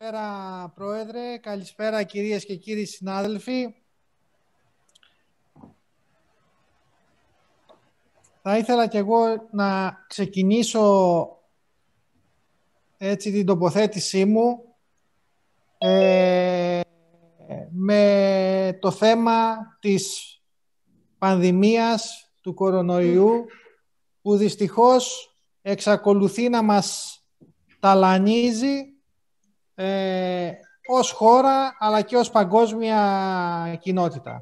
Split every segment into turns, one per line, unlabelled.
Καλησπέρα Πρόεδρε, καλησπέρα κυρίες και κύριοι συνάδελφοι. Θα ήθελα και εγώ να ξεκινήσω έτσι την τοποθέτησή μου ε, με το θέμα της πανδημίας του κορονοϊού που δυστυχώς εξακολουθεί να μας ταλανίζει ε, ως χώρα αλλά και ως παγκόσμια κοινότητα.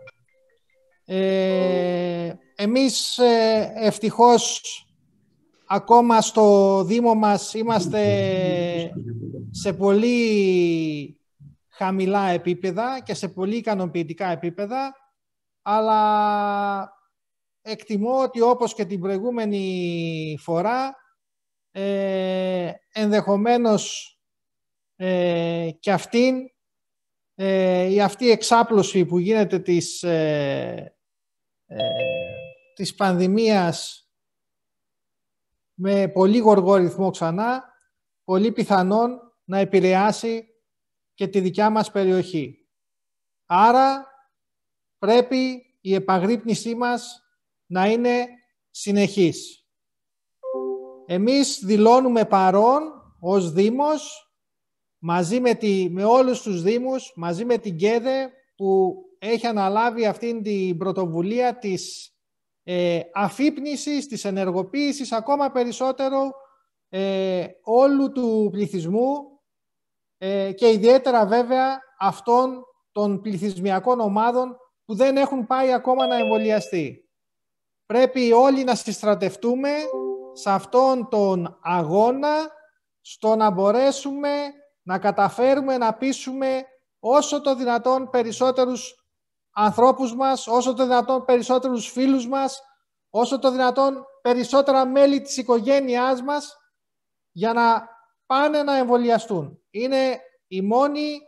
Ε, εμείς ε, ευτυχώς ακόμα στο Δήμο μας είμαστε σε πολύ χαμηλά επίπεδα και σε πολύ ικανοποιητικά επίπεδα, αλλά εκτιμώ ότι όπως και την προηγούμενη φορά ε, ενδεχομένως ε, και αυτήν, ε, η αυτή εξάπλωση που γίνεται της, ε, ε, της πανδημίας με πολύ γοργό ρυθμό ξανά, πολύ πιθανόν να επηρεάσει και τη δικιά μας περιοχή. Άρα πρέπει η επαγρύπνησή μας να είναι συνεχής. Εμείς δηλώνουμε παρόν ως Δήμος μαζί με, τη, με όλους τους Δήμους, μαζί με την ΚΕΔΕ που έχει αναλάβει αυτήν την πρωτοβουλία της ε, αφύπνισης, της ενεργοποίησης ακόμα περισσότερο ε, όλου του πληθυσμού ε, και ιδιαίτερα βέβαια αυτών των πληθυσμιακών ομάδων που δεν έχουν πάει ακόμα να εμβολιαστεί. Πρέπει όλοι να συστρατευτούμε σε αυτόν τον αγώνα στο να μπορέσουμε να καταφέρουμε να πείσουμε όσο το δυνατόν περισσότερους ανθρώπους μας, όσο το δυνατόν περισσότερους φίλους μας, όσο το δυνατόν περισσότερα μέλη της οικογένειάς μας, για να πάνε να εμβολιαστούν. Είναι η μόνη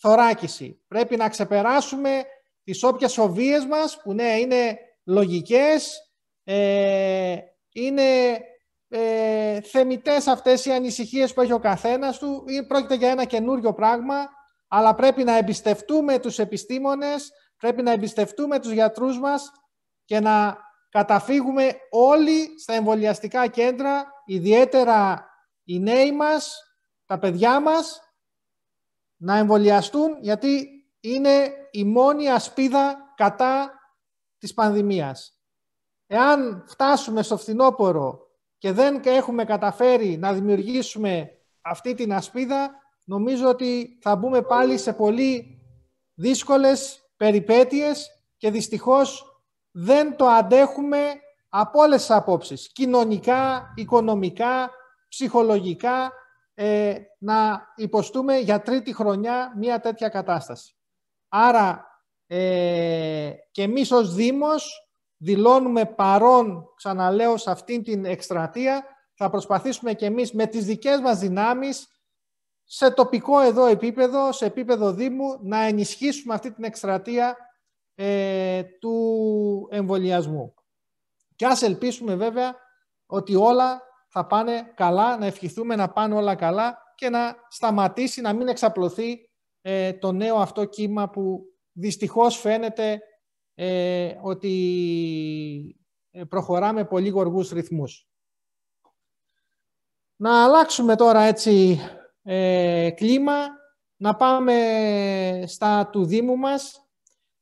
θωράκιση. Πρέπει να ξεπεράσουμε τις όποιες φοβίες μας, που ναι, είναι λογικές, ε, είναι ε, θεμητές αυτές οι ανησυχίες που έχει ο καθένας του ή ε, πρόκειται για ένα καινούριο πράγμα, αλλά πρέπει να εμπιστευτούμε τους επιστήμονες, πρέπει να εμπιστευτούμε τους γιατρούς μας και να καταφύγουμε όλοι στα εμβολιαστικά κέντρα, ιδιαίτερα οι νέοι μας, τα παιδιά μας, να εμβολιαστούν γιατί είναι η μόνη ασπίδα κατά της πανδημίας. Εάν φτάσουμε στο φθινόπωρο και δεν έχουμε καταφέρει να δημιουργήσουμε αυτή την ασπίδα, νομίζω ότι θα μπούμε πάλι σε πολύ δύσκολες περιπέτειες και δυστυχώς δεν το αντέχουμε από όλες τις απόψεις. Κοινωνικά, οικονομικά, ψυχολογικά, ε, να υποστούμε για τρίτη χρονιά μία τέτοια κατάσταση. Άρα ε, και εμείς ως Δήμος δηλώνουμε παρόν, ξαναλέω, σε αυτήν την εκστρατεία. Θα προσπαθήσουμε και εμείς με τις δικές μας δυνάμεις, σε τοπικό εδώ επίπεδο, σε επίπεδο Δήμου, να ενισχύσουμε αυτή την εκστρατεία ε, του εμβολιασμού. Και ας ελπίσουμε βέβαια ότι όλα θα πάνε καλά, να ευχηθούμε να πάνε όλα καλά και να σταματήσει, να μην εξαπλωθεί ε, το νέο αυτό κύμα που δυστυχώς φαίνεται ε, ότι ε, προχωράμε πολύ γοργούς ρυθμούς. Να αλλάξουμε τώρα έτσι ε, κλίμα, να πάμε στα του Δήμου μας.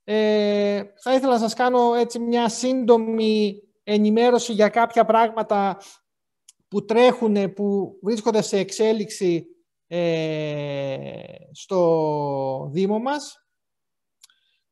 Ε, θα ήθελα να σας κάνω έτσι μια σύντομη ενημέρωση για κάποια πράγματα που τρέχουν, που βρίσκονται σε εξέλιξη ε, στο Δήμο μας.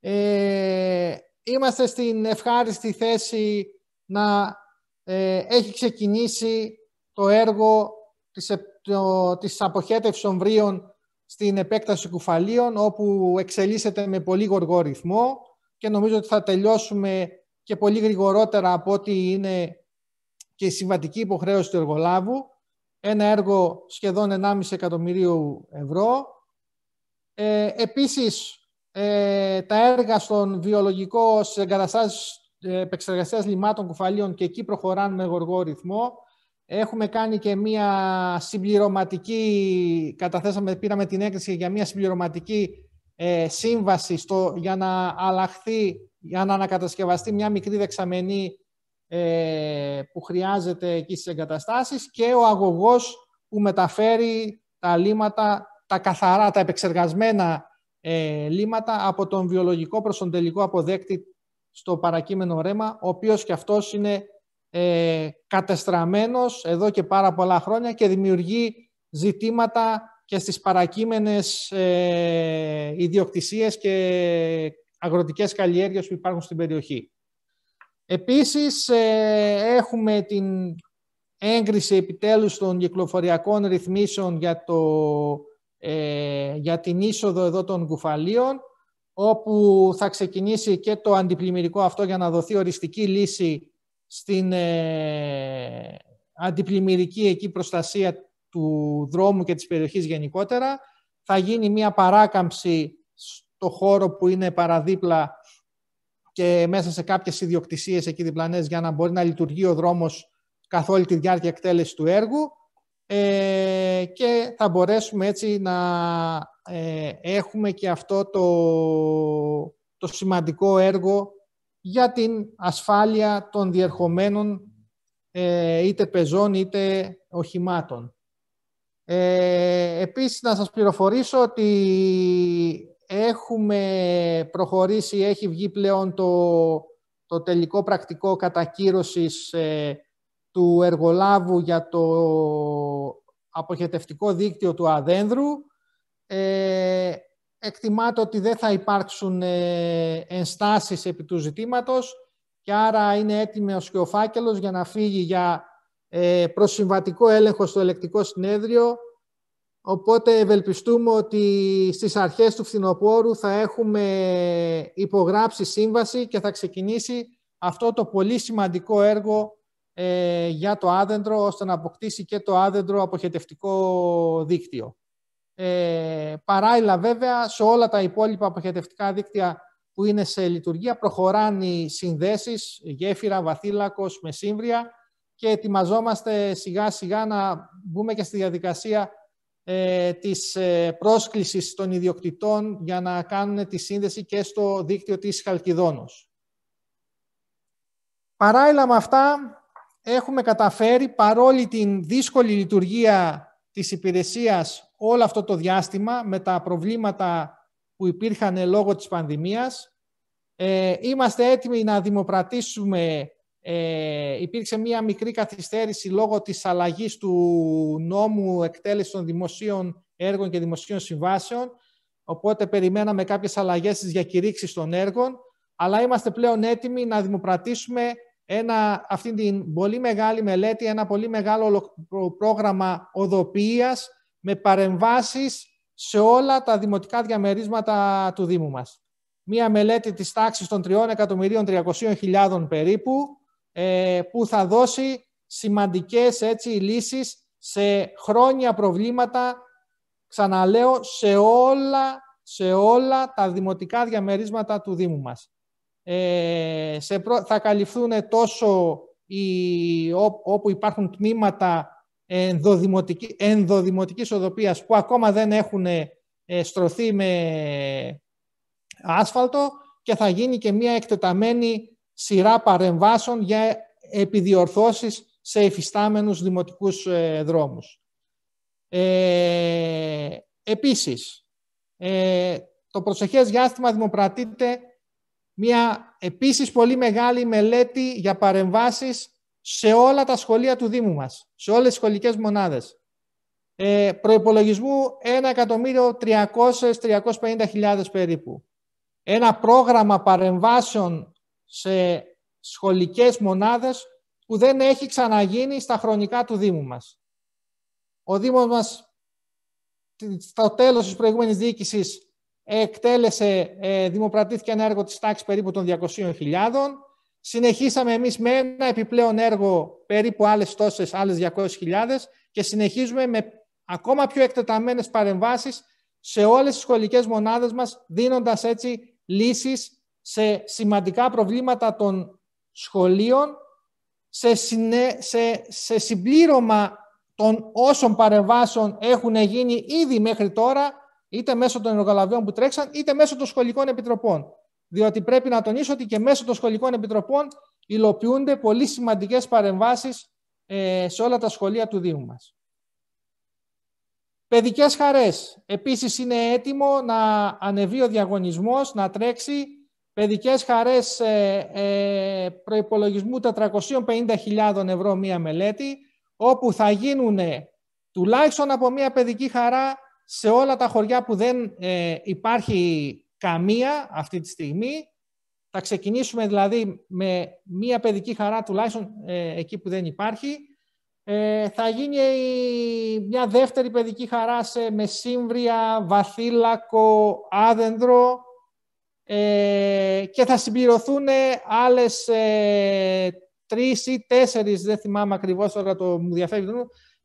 Ε, είμαστε στην ευχάριστη θέση να ε, έχει ξεκινήσει το έργο της, το, της αποχέτευσης ομβρίων στην επέκταση κουφαλίων, όπου εξελίσσεται με πολύ γοργό ρυθμό και νομίζω ότι θα τελειώσουμε και πολύ γρηγορότερα από ό,τι είναι και η συμβατική υποχρέωση του εργολάβου. Ένα έργο σχεδόν 1,5 εκατομμυρίου ευρώ. Ε, επίσης, ε, τα έργα στον βιολογικό στις εγκαταστάσεις ε, επεξεργασίας λιμάτων κουφαλίων και εκεί προχωράνε με γοργό ρυθμό. Έχουμε κάνει και μία συμπληρωματική, καταθέσαμε, πήραμε την έκθεση για μία συμπληρωματική ε, σύμβαση για να αλλάχθει, για να ανακατασκευαστεί μια μικρή δεξαμενή ε, που χρειάζεται εκεί στις εγκαταστάσεις και ο αγωγός που μεταφέρει τα λίματα, τα καθαρά, τα επεξεργασμένα ε, από τον βιολογικό προς τον τελικό αποδέκτη στο παρακείμενο ρέμα, ο οποίος και αυτός είναι ε, εδώ και πάρα πολλά χρόνια και δημιουργεί ζητήματα και στις παρακείμενες ε, ιδιοκτησίες και αγροτικές καλλιέργειες που υπάρχουν στην περιοχή. Επίσης, ε, έχουμε την έγκριση επιτέλους των κυκλοφοριακών ρυθμίσεων για το ε, για την είσοδο εδώ των κουφαλίων, όπου θα ξεκινήσει και το αντιπλημμυρικό αυτό για να δοθεί οριστική λύση στην ε, αντιπλημμυρική εκεί προστασία του δρόμου και της περιοχής γενικότερα. Θα γίνει μια παράκαμψη στο χώρο που είναι παραδίπλα και μέσα σε κάποιες ιδιοκτησίες εκεί διπλανές για να μπορεί να λειτουργεί ο δρόμος καθ' όλη τη διάρκεια εκτέλεσης του έργου ε, και θα μπορέσουμε έτσι να ε, έχουμε και αυτό το, το σημαντικό έργο για την ασφάλεια των διερχομένων ε, είτε πεζών είτε οχημάτων. Ε, επίσης να σας πληροφορήσω ότι έχουμε προχωρήσει, έχει βγει πλέον το, το τελικό πρακτικό κατακύρωσης ε, του εργολάβου για το αποχετευτικό δίκτυο του αδένδρου. Ε, εκτιμάται ότι δεν θα υπάρξουν ε, ενστάσεις επί του ζητήματος και άρα είναι έτοιμος και ο φάκελος για να φύγει για ε, προσυμβατικό έλεγχο στο ελεκτικό συνέδριο. Οπότε ευελπιστούμε ότι στις αρχές του φθινοπόρου θα έχουμε ε, υπογράψει σύμβαση και θα ξεκινήσει αυτό το πολύ σημαντικό έργο ε, για το άδεντρο, ώστε να αποκτήσει και το άδεντρο αποχετευτικό δίκτυο. Ε, παράλληλα, βέβαια, σε όλα τα υπόλοιπα αποχετευτικά δίκτυα που είναι σε λειτουργία, προχωράνε οι συνδέσεις, γέφυρα, βαθύλακος, μεσύμβρια και ετοιμαζόμαστε σιγά-σιγά να μπούμε και στη διαδικασία ε, της ε, πρόσκλησης των ιδιοκτητών για να κάνουν τη σύνδεση και στο δίκτυο της Χαλκιδόνος. Παράλληλα με αυτά, έχουμε καταφέρει παρόλη την δύσκολη λειτουργία της υπηρεσίας όλο αυτό το διάστημα με τα προβλήματα που υπήρχαν λόγω της πανδημίας. Ε, είμαστε έτοιμοι να δημοπρατήσουμε. Ε, υπήρξε μία μικρή καθυστέρηση λόγω της αλλαγής του νόμου εκτέλεσης των δημοσίων έργων και δημοσίων συμβάσεων. Οπότε περιμέναμε κάποιες αλλαγές στις διακηρύξεις των έργων. Αλλά είμαστε πλέον έτοιμοι να δημοπρατήσουμε ένα, αυτή την πολύ μεγάλη μελέτη, ένα πολύ μεγάλο πρόγραμμα οδοποίησης με παρεμβάσεις σε όλα τα δημοτικά διαμερίσματα του Δήμου μας. Μία μελέτη της τάξης των 3.300.000 περίπου, ε, που θα δώσει σημαντικές έτσι, λύσεις σε χρόνια προβλήματα, ξαναλέω, σε όλα, σε όλα τα δημοτικά διαμερίσματα του Δήμου μας. Ε, θα καλυφθούν τόσο οι... όπου υπάρχουν τμήματα ενδοδημοτική... ενδοδημοτικής οδοπίας που ακόμα δεν έχουν ε, στρωθεί με άσφαλτο και θα γίνει και μια εκτεταμένη σειρά παρεμβάσεων για επιδιορθώσεις σε εφιστάμενους δημοτικούς ε, δρόμους. Ε, επίσης, ε, το προσεχές διάστημα δημοπρατείται μια επίσης πολύ μεγάλη μελέτη για παρεμβάσεις σε όλα τα σχολεία του Δήμου μας, σε όλες τις σχολικές μονάδες. Ε, προϋπολογισμού 1.300.000-350.000 περίπου. Ένα πρόγραμμα παρεμβάσεων σε σχολικές μονάδες που δεν έχει ξαναγίνει στα χρονικά του Δήμου μας. Ο Δήμος μας στο τέλος της προηγούμενης διοίκησης εκτέλεσε, ε, δημοπρατήθηκε ένα έργο της τάξης περίπου των 200.000. Συνεχίσαμε εμείς με ένα επιπλέον έργο περίπου άλλες τόσες, άλλες 200.000 και συνεχίζουμε με ακόμα πιο εκτεταμένες παρεμβάσεις σε όλες τις σχολικές μονάδες μας, δίνοντας έτσι λύσεις σε σημαντικά προβλήματα των σχολείων, σε, σε... σε συμπλήρωμα των όσων παρεμβάσεων έχουν γίνει ήδη μέχρι τώρα είτε μέσω των εργολαβιών που τρέξαν, είτε μέσω των σχολικών επιτροπών. Διότι πρέπει να τονίσω ότι και μέσω των σχολικών επιτροπών υλοποιούνται πολύ σημαντικές παρεμβάσεις ε, σε όλα τα σχολεία του Δήμου μας. Παιδικές χαρές. Επίσης είναι έτοιμο να ανεβεί ο διαγωνισμός, να τρέξει παιδικές χαρές ε, ε προϋπολογισμού 450.000 ευρώ μία μελέτη, όπου θα γίνουν τουλάχιστον από μία παιδική χαρά σε όλα τα χωριά που δεν ε, υπάρχει καμία αυτή τη στιγμή. Θα ξεκινήσουμε δηλαδή με μία παιδική χαρά τουλάχιστον ε, εκεί που δεν υπάρχει. Ε, θα γίνει μια δεύτερη παιδική χαρά σε μεσύμβρια, βαθύλακο, άδεντρο ε, και θα συμπληρωθούν άλλες τρεις ή τέσσερις, δεν θυμάμαι ακριβώς τώρα το μου διαφεύγει,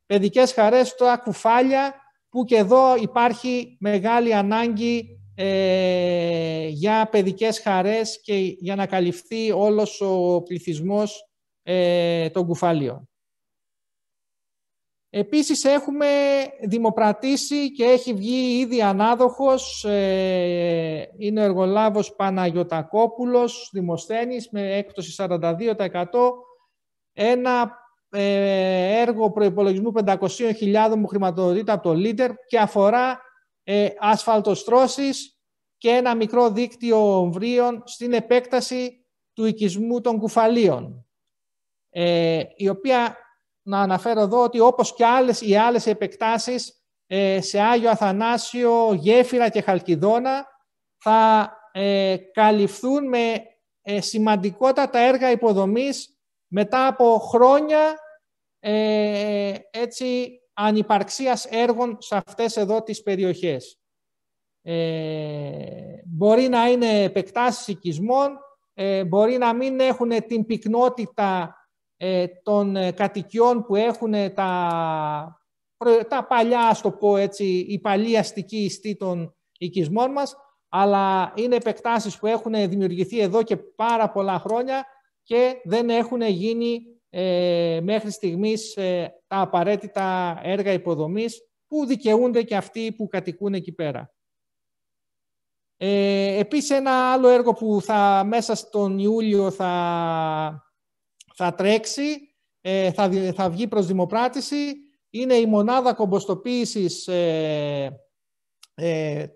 παιδικές χαρές, τα κουφάλια, που και εδώ υπάρχει μεγάλη ανάγκη ε, για παιδικές χαρές και για να καλυφθεί όλος ο πληθυσμός ε, των κουφαλίων. Επίσης έχουμε δημοπρατήσει και έχει βγει ήδη ανάδοχος, ε, είναι ο εργολάβος Παναγιωτακόπουλος, δημοσθένης με έκπτωση 42%, ένα ε, έργο προϋπολογισμού 500.000 που χρηματοδοτείται από το Λίτερ και αφορά ε, ασφαλτοστρώσεις και ένα μικρό δίκτυο ομβρίων στην επέκταση του οικισμού των κουφαλίων. Ε, η οποία, να αναφέρω εδώ, ότι όπως και άλλες, οι άλλες επεκτάσεις ε, σε Άγιο Αθανάσιο, Γέφυρα και Χαλκιδόνα θα ε, καλυφθούν με ε, σημαντικότατα έργα υποδομής μετά από χρόνια ε, έτσι ανυπαρξίας έργων σε αυτές εδώ τις περιοχές. Ε, μπορεί να είναι επεκτάσεις οικισμών, ε, μπορεί να μην έχουν την πυκνότητα ε, των ε, κατοικιών που έχουν τα, τα παλιά, ας το πω έτσι, η παλιά αστική ιστή των οικισμών μας, αλλά είναι επεκτάσεις που έχουν δημιουργηθεί εδώ και πάρα πολλά χρόνια και δεν έχουν γίνει ε, μέχρι στιγμής ε, τα απαραίτητα έργα υποδομής που δικαιούνται και αυτοί που κατοικούν εκεί πέρα. Ε, επίσης ένα άλλο έργο που θα μέσα στον Ιούλιο θα, θα τρέξει, ε, θα, θα βγει προς δημοπράτηση, είναι η μονάδα κομποστοποίησης ε,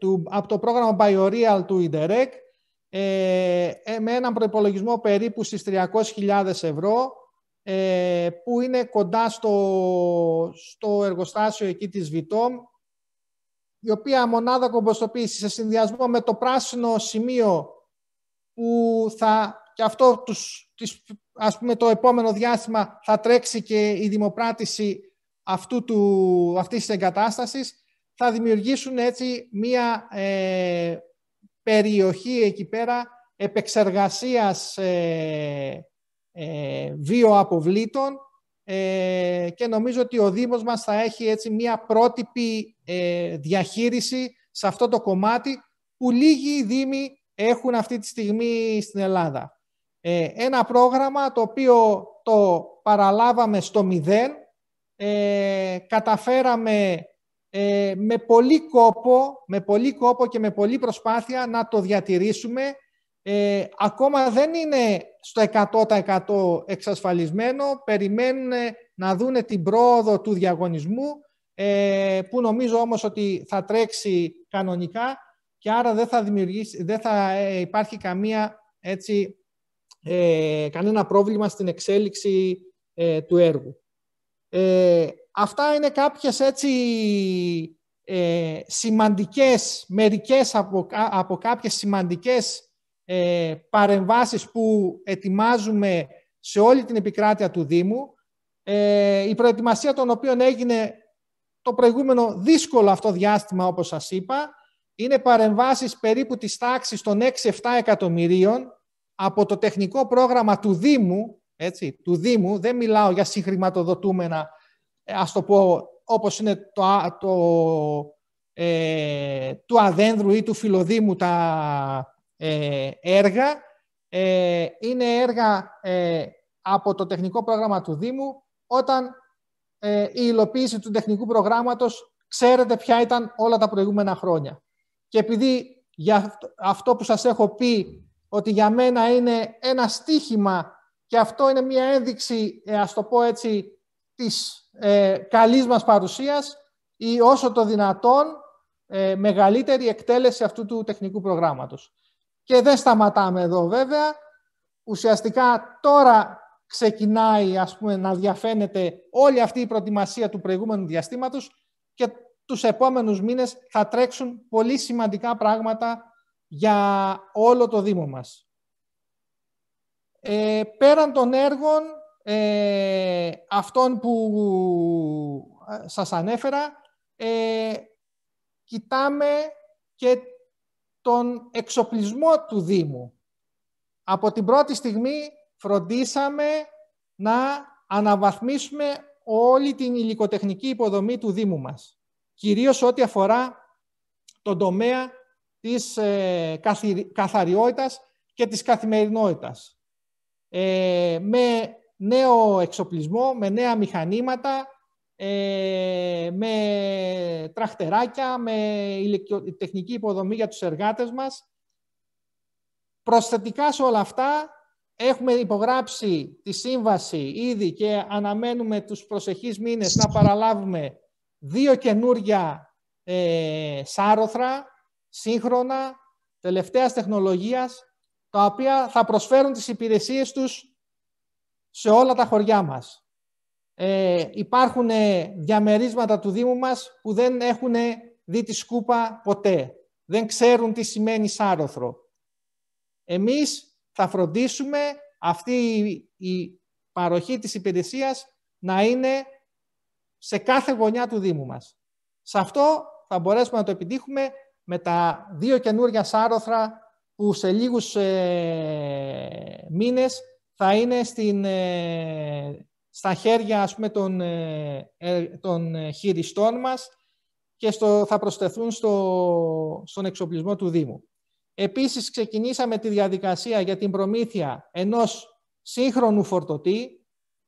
του, από το πρόγραμμα BioReal του Ιντερεκ με έναν προϋπολογισμό περίπου στις 300.000 ευρώ ε, που είναι κοντά στο, στο εργοστάσιο εκεί της Βιτόμ, η οποία μονάδα κομποστοποίησης σε συνδυασμό με το πράσινο σημείο που θα, και αυτό τους, το επόμενο διάστημα θα τρέξει και η δημοπράτηση αυτού του, αυτής της εγκατάστασης, θα δημιουργήσουν έτσι μία ε, περιοχή εκεί πέρα επεξεργασίας ε, ε, δύο αποβλήτων ε, και νομίζω ότι ο Δήμος μας θα έχει έτσι μία πρότυπη ε, διαχείριση σε αυτό το κομμάτι που λίγοι Δήμοι έχουν αυτή τη στιγμή στην Ελλάδα. Ε, ένα πρόγραμμα το οποίο το παραλάβαμε στο μηδέν, ε, καταφέραμε με πολύ κόπο, με πολύ κόπο και με πολύ προσπάθεια να το διατηρήσουμε ε, ακόμα δεν είναι στο 100% εξασφαλισμένο. Περιμένουν να δούνε την πρόοδο του διαγωνισμού, ε, που νομίζω όμως ότι θα τρέξει κανονικά και άρα δεν θα, ε, υπάρχει καμία, έτσι, ε, κανένα πρόβλημα στην εξέλιξη του έργου. αυτά είναι κάποιες έτσι σημαντικές, μερικές από, από κάποιες σημαντικές ε, παρεμβάσεις που ετοιμάζουμε σε όλη την επικράτεια του Δήμου. Ε, η προετοιμασία των οποίων έγινε το προηγούμενο δύσκολο αυτό διάστημα, όπως σας είπα, είναι παρεμβάσεις περίπου της τάξης των 6-7 εκατομμυρίων από το τεχνικό πρόγραμμα του Δήμου, έτσι, του Δήμου, δεν μιλάω για συγχρηματοδοτούμενα, ε, ας το πω, όπως είναι το, το, ε, του Αδένδρου ή του Φιλοδήμου τα, ε, έργα. Ε, είναι έργα ε, από το τεχνικό πρόγραμμα του Δήμου, όταν η υλοποίηση του τεχνικού προγράμματος ξέρετε ποια ήταν όλα τα προηγούμενα χρόνια. Και επειδή για αυτό που σας έχω πει ότι για μένα είναι ένα στίχημα και αυτό είναι μια ένδειξη, ας το πω έτσι, της ε, καλής μας παρουσίας ή όσο το δυνατόν ε, μεγαλύτερη εκτέλεση αυτού του τεχνικού προγράμματος. Και δεν σταματάμε εδώ βέβαια. Ουσιαστικά τώρα ξεκινάει ας πούμε, να διαφαίνεται όλη αυτή η προετοιμασία του προηγούμενου διαστήματος και τους επόμενους μήνες θα τρέξουν πολύ σημαντικά πράγματα για όλο το Δήμο μας. Ε, πέραν των έργων ε, αυτών που ε, σας ανέφερα, ε, κοιτάμε και τον εξοπλισμό του Δήμου. Από την πρώτη στιγμή φροντίσαμε να αναβαθμίσουμε όλη την υλικοτεχνική υποδομή του Δήμου μας. Κυρίως ό,τι αφορά τον τομέα της ε, καθαριότητας και της καθημερινότητας. Ε, με νέο εξοπλισμό, με νέα μηχανήματα, ε, με τραχτεράκια, με τεχνική υποδομή για τους εργάτες μας. Προσθετικά σε όλα αυτά έχουμε υπογράψει τη σύμβαση ήδη και αναμένουμε τους προσεχείς μήνες να παραλάβουμε δύο καινούργια ε, σάρωθρα, σύγχρονα, τελευταίας τεχνολογίας, τα οποία θα προσφέρουν τις υπηρεσίες τους σε όλα τα χωριά μας ε, υπάρχουν ε, διαμερίσματα του Δήμου μας που δεν έχουν ε, δει τη σκούπα ποτέ. Δεν ξέρουν τι σημαίνει σάρωθρο. Εμείς θα φροντίσουμε αυτή η παροχή της υπηρεσίας να είναι σε κάθε γωνιά του Δήμου μας. Σε αυτό θα μπορέσουμε να το επιτύχουμε με τα δύο καινούργια σάρωθρα που σε λίγους ε, μήνες θα είναι στην, ε, στα χέρια ας πούμε, των, ε, ε, των ε, χειριστών μας και στο, θα προσθεθούν στο, στον εξοπλισμό του Δήμου. Επίσης ξεκινήσαμε τη διαδικασία για την προμήθεια ενός σύγχρονου φορτωτή.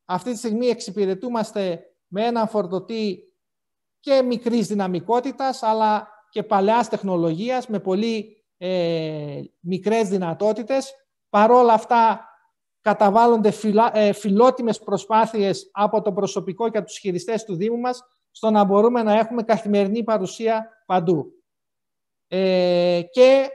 Αυτή τη στιγμή εξυπηρετούμαστε με έναν φορτωτή και μικρής δυναμικότητας, αλλά και παλαιάς τεχνολογίας, με πολύ ε, μικρές δυνατότητες. Παρόλα αυτά καταβάλλονται ε, φιλότιμες προσπάθειες από το προσωπικό και από τους χειριστές του Δήμου μας στο να μπορούμε να έχουμε καθημερινή παρουσία παντού. Ε, και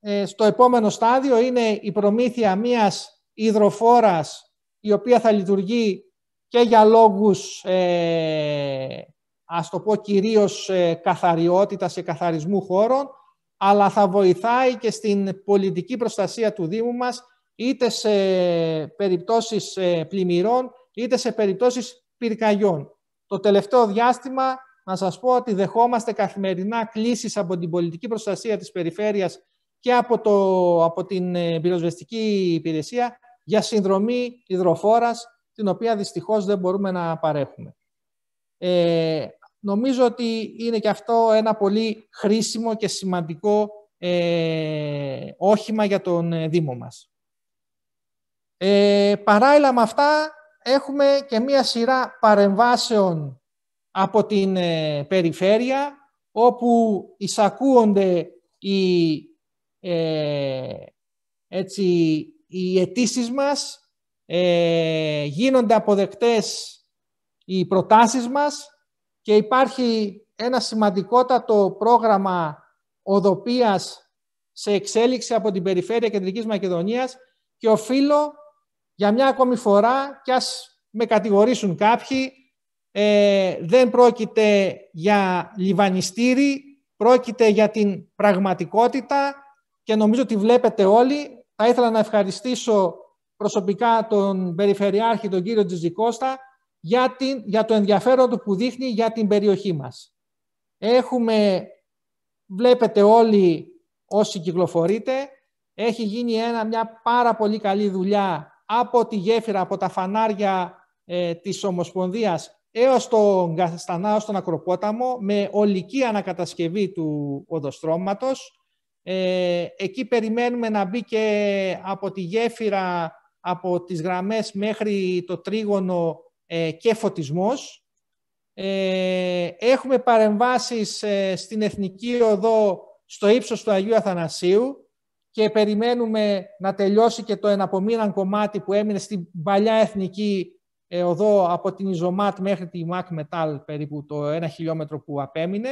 ε, στο επόμενο στάδιο είναι η προμήθεια μιας υδροφόρας η οποία θα λειτουργεί και για λόγους, ε, ας το πω κυρίως, καθαριότητας και καθαρισμού χώρων, αλλά θα βοηθάει και στην πολιτική προστασία του Δήμου μας είτε σε περιπτώσεις ε, πλημμυρών, είτε σε περιπτώσεις πυρκαγιών. Το τελευταίο διάστημα, να σας πω ότι δεχόμαστε καθημερινά κλήσεις από την πολιτική προστασία της περιφέρειας και από, το, από την ε, πυροσβεστική υπηρεσία για συνδρομή υδροφόρας, την οποία δυστυχώς δεν μπορούμε να παρέχουμε. Ε, νομίζω ότι είναι και αυτό ένα πολύ χρήσιμο και σημαντικό ε, όχημα για τον Δήμο μας. Ε, παράλληλα με αυτά έχουμε και μία σειρά παρεμβάσεων από την ε, περιφέρεια όπου εισακούονται οι, ε, έτσι, οι αιτήσεις μας, ε, γίνονται αποδεκτές οι προτάσεις μας και υπάρχει ένα σημαντικότατο πρόγραμμα οδοπίας σε εξέλιξη από την Περιφέρεια Κεντρικής Μακεδονίας και οφείλω για μια ακόμη φορά και ας με κατηγορήσουν κάποιοι, ε, δεν πρόκειται για λιβανιστήρι, πρόκειται για την πραγματικότητα και νομίζω ότι βλέπετε όλοι. Θα ήθελα να ευχαριστήσω προσωπικά τον Περιφερειάρχη, τον κύριο Τζιζικώστα, για, την, για το ενδιαφέρον του που δείχνει για την περιοχή μας. Έχουμε, βλέπετε όλοι όσοι κυκλοφορείτε, έχει γίνει ένα, μια πάρα πολύ καλή δουλειά από τη γέφυρα, από τα φανάρια ε, της Ομοσπονδίας έως τον Καστανά, στον Ακροπόταμο με ολική ανακατασκευή του οδοστρώματος. Ε, εκεί περιμένουμε να μπει και από τη γέφυρα, από τις γραμμές μέχρι το τρίγωνο ε, και φωτισμός. Ε, έχουμε παρεμβάσεις στην Εθνική Οδό στο ύψος του Αγίου Αθανασίου και περιμένουμε να τελειώσει και το εναπομείναν κομμάτι που έμεινε στην παλιά εθνική ε, οδό από την Ιζωμάτ μέχρι τη Μακ Μετάλ, περίπου το ένα χιλιόμετρο που απέμεινε.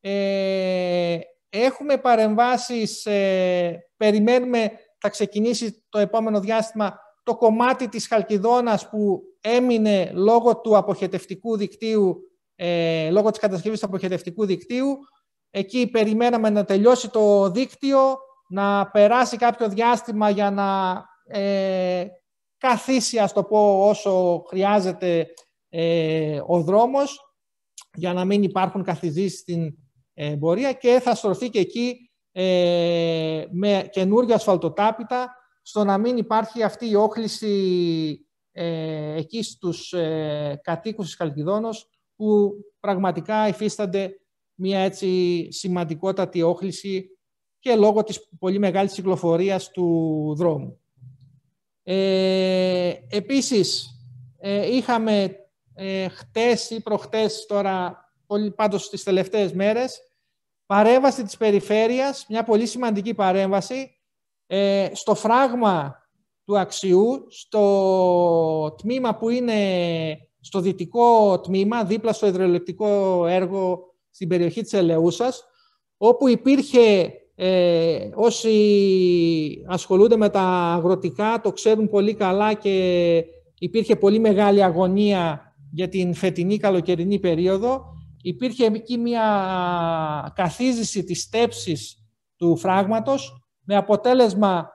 Ε, έχουμε παρεμβάσεις, ε, περιμένουμε, θα ξεκινήσει το επόμενο διάστημα το κομμάτι της Χαλκιδόνας που έμεινε λόγω του αποχετευτικού δικτύου, λόγω της κατασκευής του αποχετευτικού δικτύου. Εκεί περιμέναμε να τελειώσει το δίκτυο, να περάσει κάποιο διάστημα για να ε, καθίσει, ας το όσο χρειάζεται ε, ο δρόμος, για να μην υπάρχουν καθιζήσεις στην ε, πορεία και θα στρωθεί και εκεί ε, με καινούργια ασφαλτοτάπητα στο να μην υπάρχει αυτή η όχληση εκεί στους ε, κατοίκους της Χαλκιδόνος που πραγματικά υφίστανται μια έτσι σημαντικότατη όχληση και λόγω της πολύ μεγάλης κυκλοφορίας του δρόμου. Ε, επίσης, ε, είχαμε ε, χτες ή προχτές τώρα, πολύ, πάντως τις τελευταίες μέρες, παρέμβαση της περιφέρειας, μια πολύ σημαντική παρέμβαση, ε, στο φράγμα του αξιού, στο τμήμα που είναι στο δυτικό τμήμα, δίπλα στο υδρολεπτικό έργο στην περιοχή της Ελεούσας, όπου υπήρχε ε, όσοι ασχολούνται με τα αγροτικά το ξέρουν πολύ καλά και υπήρχε πολύ μεγάλη αγωνία για την φετινή καλοκαιρινή περίοδο. Υπήρχε εκεί μια καθίζηση της στέψης του φράγματος με αποτέλεσμα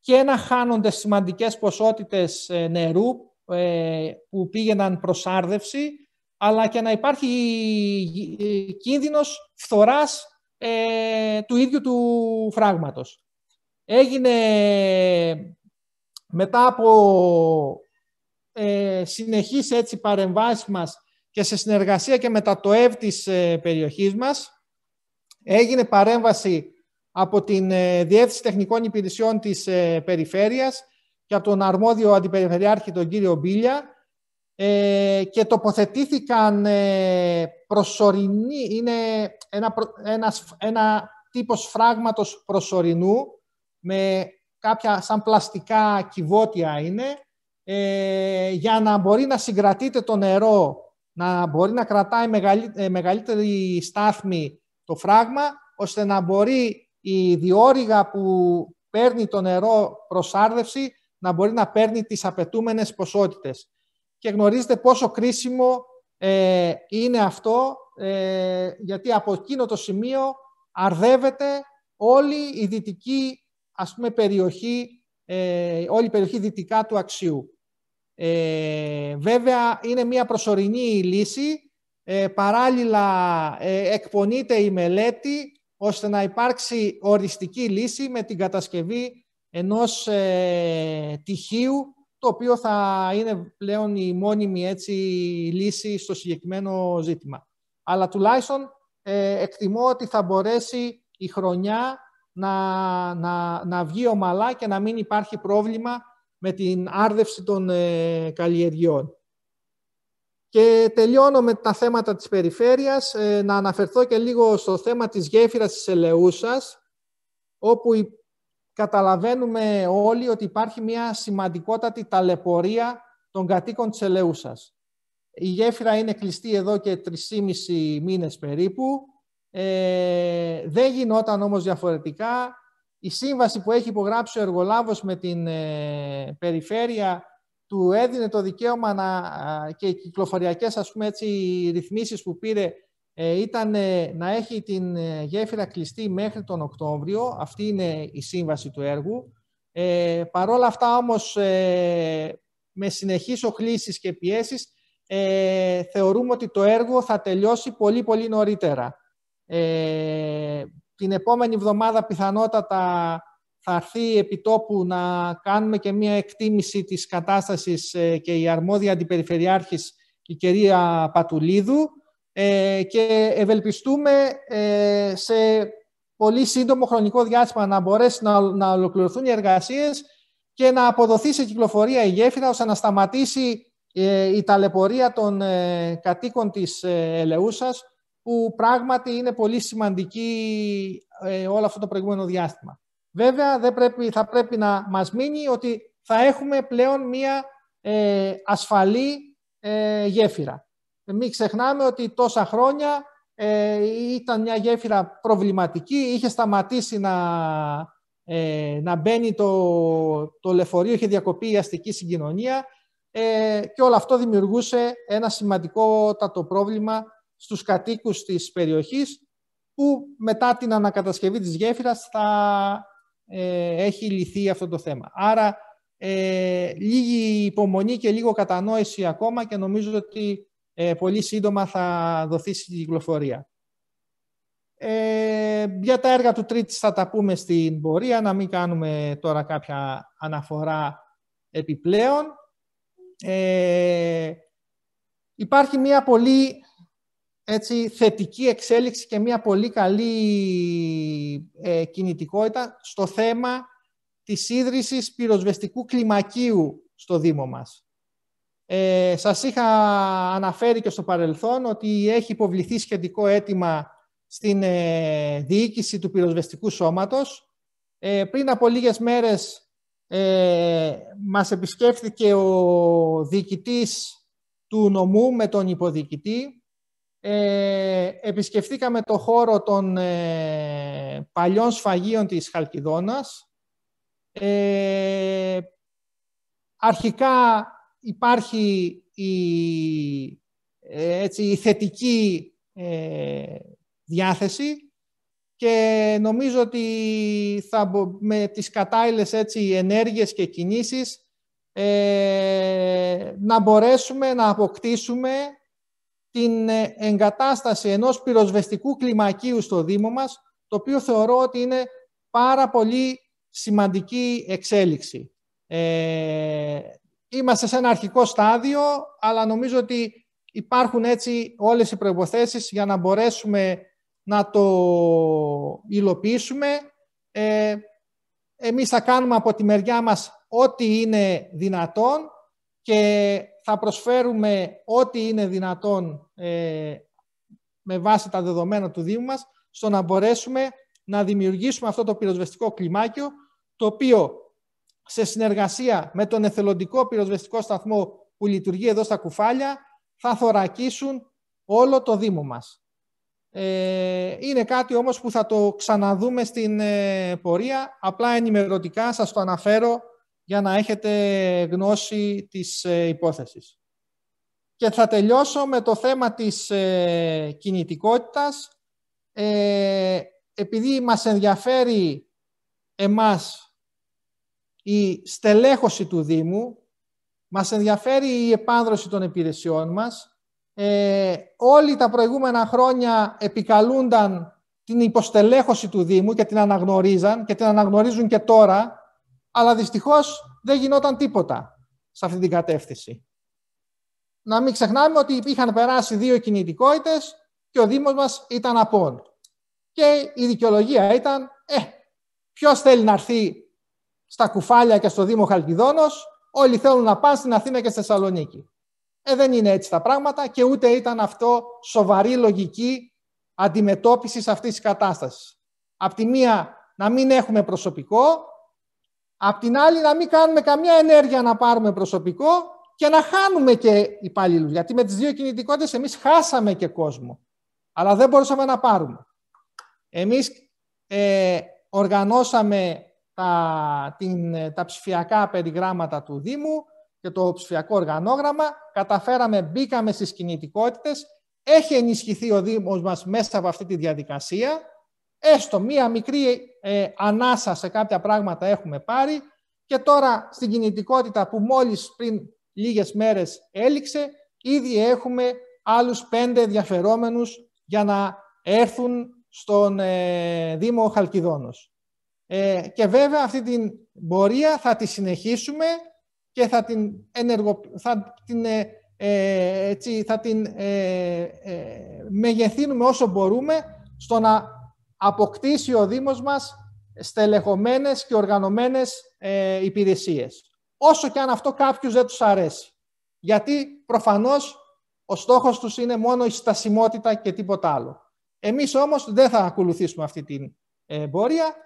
και να χάνονται σημαντικές ποσότητες ε, νερού ε, που πήγαιναν προς άρδευση, αλλά και να υπάρχει ε, κίνδυνος φθοράς ε, του ίδιου του φράγματος. Έγινε μετά από ε, συνεχείς έτσι μας και σε συνεργασία και μετά το ΤΟΕΒ της ε, περιοχής μας, έγινε παρέμβαση από την ε, Διεύθυνση Τεχνικών Υπηρεσιών της ε, Περιφέρειας και από τον αρμόδιο αντιπεριφερειάρχη τον κύριο Μπίλια ε, και τοποθετήθηκαν ε, προσωρινή, είναι ένα, τύπο ένα τύπος φράγματος προσωρινού με κάποια σαν πλαστικά κυβότια είναι ε, για να μπορεί να συγκρατείται το νερό, να μπορεί να κρατάει μεγαλύτερη, μεγαλύτερη στάθμη το φράγμα ώστε να μπορεί η διόρυγα που παίρνει το νερό προσάρδευση, να μπορεί να παίρνει τις απαιτούμενες ποσότητες και γνωρίζετε πόσο κρίσιμο ε, είναι αυτό, ε, γιατί από εκείνο το σημείο αρδεύεται όλη η δυτική ας πούμε, περιοχή, ε, όλη η περιοχή δυτικά του αξιού. Ε, βέβαια, είναι μια προσωρινή λύση. παράλληλα, εκπονείται η μελέτη ώστε να υπάρξει οριστική λύση με την κατασκευή ενός τυχείου το οποίο θα είναι πλέον η μόνιμη έτσι, λύση στο συγκεκριμένο ζήτημα. Αλλά τουλάχιστον ε, εκτιμώ ότι θα μπορέσει η χρονιά να, να, να βγει ομαλά και να μην υπάρχει πρόβλημα με την άρδευση των ε, καλλιεργειών. Και τελειώνω με τα θέματα της περιφέρειας, ε, να αναφερθώ και λίγο στο θέμα της γέφυρας της Ελεούσας, όπου καταλαβαίνουμε όλοι ότι υπάρχει μια σημαντικότατη ταλαιπωρία των κατοίκων της Ελεούσας. Η γέφυρα είναι κλειστή εδώ και 3,5 μήνες περίπου. Ε, δεν γινόταν όμως διαφορετικά. Η σύμβαση που έχει υπογράψει ο εργολάβος με την ε, περιφέρεια του έδινε το δικαίωμα να, και οι κυκλοφοριακές ας πούμε, έτσι, ρυθμίσεις που πήρε ε, ήταν να έχει την ε, γέφυρα κλειστή μέχρι τον Οκτώβριο. Αυτή είναι η σύμβαση του έργου. Ε, παρόλα αυτά όμως ε, με συνεχείς οχλήσεις και πιέσεις ε, θεωρούμε ότι το έργο θα τελειώσει πολύ πολύ νωρίτερα. Ε, την επόμενη εβδομάδα πιθανότατα θα έρθει επιτόπου να κάνουμε και μια εκτίμηση της κατάστασης και η αρμόδια αντιπεριφερειάρχης η κυρία Πατουλίδου ε, και ευελπιστούμε ε, σε πολύ σύντομο χρονικό διάστημα να μπορέσει να, να ολοκληρωθούν οι εργασίες και να αποδοθεί σε κυκλοφορία η γέφυρα ώστε να σταματήσει ε, η ταλαιπωρία των κατοίκων της Ελεούσας που πράγματι είναι πολύ σημαντική όλο αυτό το προηγούμενο διάστημα. Βέβαια, δεν θα πρέπει να μας μείνει ότι θα έχουμε πλέον μία ασφαλή γέφυρα. Ε, μην ξεχνάμε ότι τόσα χρόνια ε, ήταν μια γέφυρα προβληματική, είχε σταματήσει να, ε, να μπαίνει το, το λεωφορείο, είχε διακοπεί η αστική συγκοινωνία ε, και όλο αυτό δημιουργούσε ένα σημαντικότατο πρόβλημα στους κατοίκους της περιοχής που μετά την ανακατασκευή της γέφυρας θα έχει λυθεί αυτό το θέμα. Άρα ε, λίγη υπομονή και λίγο κατανόηση ακόμα και νομίζω ότι ε, πολύ σύντομα θα δοθεί στην κυκλοφορία. Ε, για τα έργα του τρίτη θα τα πούμε στην πορεία, να μην κάνουμε τώρα κάποια αναφορά επιπλέον. Ε, υπάρχει μια πολύ έτσι, θετική εξέλιξη και μια πολύ καλή ε, κινητικότητα στο θέμα της ίδρυσης πυροσβεστικού κλιμακίου στο Δήμο μας. Ε, σας είχα αναφέρει και στο παρελθόν ότι έχει υποβληθεί σχετικό αίτημα στην ε, διοίκηση του πυροσβεστικού σώματος. Ε, πριν από λίγες μέρες ε, μας επισκέφθηκε ο διοικητής του νομού με τον υποδιοικητή. Ε, επισκεφθήκαμε το χώρο των ε, παλιών σφαγίων της Χαλκιδόνας. Ε, αρχικά υπάρχει η, ε, έτσι, η θετική ε, διάθεση και νομίζω ότι θα, με τις κατάλληλες έτσι, ενέργειες και κινήσεις ε, να μπορέσουμε να αποκτήσουμε την εγκατάσταση ενός πυροσβεστικού κλιμακίου στο Δήμο μας, το οποίο θεωρώ ότι είναι πάρα πολύ σημαντική εξέλιξη είμαστε σε ένα αρχικό στάδιο, αλλά νομίζω ότι υπάρχουν έτσι όλες οι προϋποθέσεις για να μπορέσουμε να το υλοποιήσουμε. Ε, εμείς θα κάνουμε από τη μεριά μας ό,τι είναι δυνατόν και θα προσφέρουμε ό,τι είναι δυνατόν ε, με βάση τα δεδομένα του Δήμου μας, στο να μπορέσουμε να δημιουργήσουμε αυτό το πυροσβεστικό κλιμάκιο, το οποίο σε συνεργασία με τον εθελοντικό πυροσβεστικό σταθμό που λειτουργεί εδώ στα κουφάλια, θα θωρακίσουν όλο το Δήμο μας. Ε, είναι κάτι όμως που θα το ξαναδούμε στην ε, πορεία. Απλά ενημερωτικά σας το αναφέρω για να έχετε γνώση της ε, υπόθεσης. Και θα τελειώσω με το θέμα της ε, κινητικότητας. Επειδή μας ενδιαφέρει εμάς η στελέχωση του Δήμου, μας ενδιαφέρει η επάνδρωση των υπηρεσιών μας. Ε, όλοι τα προηγούμενα χρόνια επικαλούνταν την υποστελέχωση του Δήμου και την αναγνωρίζαν και την αναγνωρίζουν και τώρα, αλλά δυστυχώς δεν γινόταν τίποτα σε αυτή την κατεύθυνση. Να μην ξεχνάμε ότι είχαν περάσει δύο κινητικότητες και ο Δήμος μας ήταν απόν. Και η δικαιολογία ήταν, ε, ποιος θέλει να έρθει στα κουφάλια και στο Δήμο Χαλκιδόνος, όλοι θέλουν να πάνε στην Αθήνα και στη Θεσσαλονίκη. Ε, δεν είναι έτσι τα πράγματα και ούτε ήταν αυτό σοβαρή λογική αντιμετώπισης αυτής της κατάστασης. Απ' τη μία να μην έχουμε προσωπικό, απ' την άλλη να μην κάνουμε καμιά ενέργεια να πάρουμε προσωπικό και να χάνουμε και υπαλλήλους. Γιατί με τις δύο κινητικότητες εμείς χάσαμε και κόσμο, αλλά δεν μπορούσαμε να πάρουμε. Εμείς ε, οργανώσαμε τα, την, τα ψηφιακά περιγράμματα του Δήμου και το ψηφιακό οργανόγραμμα. Καταφέραμε, μπήκαμε στις κινητικότητες. Έχει ενισχυθεί ο Δήμος μας μέσα από αυτή τη διαδικασία. Έστω μία μικρή ε, ανάσα σε κάποια πράγματα έχουμε πάρει. Και τώρα στην κινητικότητα που μόλις πριν λίγες μέρες έληξε, ήδη έχουμε άλλους πέντε ενδιαφερόμενους για να έρθουν στον ε, Δήμο Χαλκιδόνος. Ε, και βέβαια αυτή την πορεία θα τη συνεχίσουμε και θα την, θα την, ε, ε, ε, ε, μεγεθύνουμε όσο μπορούμε στο να αποκτήσει ο Δήμος μας στελεχωμένες και οργανωμένες υπηρεσίες. Όσο και αν αυτό κάποιους δεν τους αρέσει. Γιατί προφανώς ο στόχος τους είναι μόνο η στασιμότητα και τίποτα άλλο. Εμείς όμως δεν θα ακολουθήσουμε αυτή την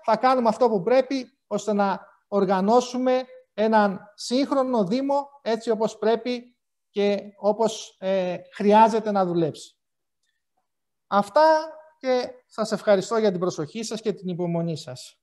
θα κάνουμε αυτό που πρέπει ώστε να οργανώσουμε έναν σύγχρονο Δήμο έτσι όπως πρέπει και όπως ε, χρειάζεται να δουλέψει. Αυτά και σας ευχαριστώ για την προσοχή σας και την υπομονή σας.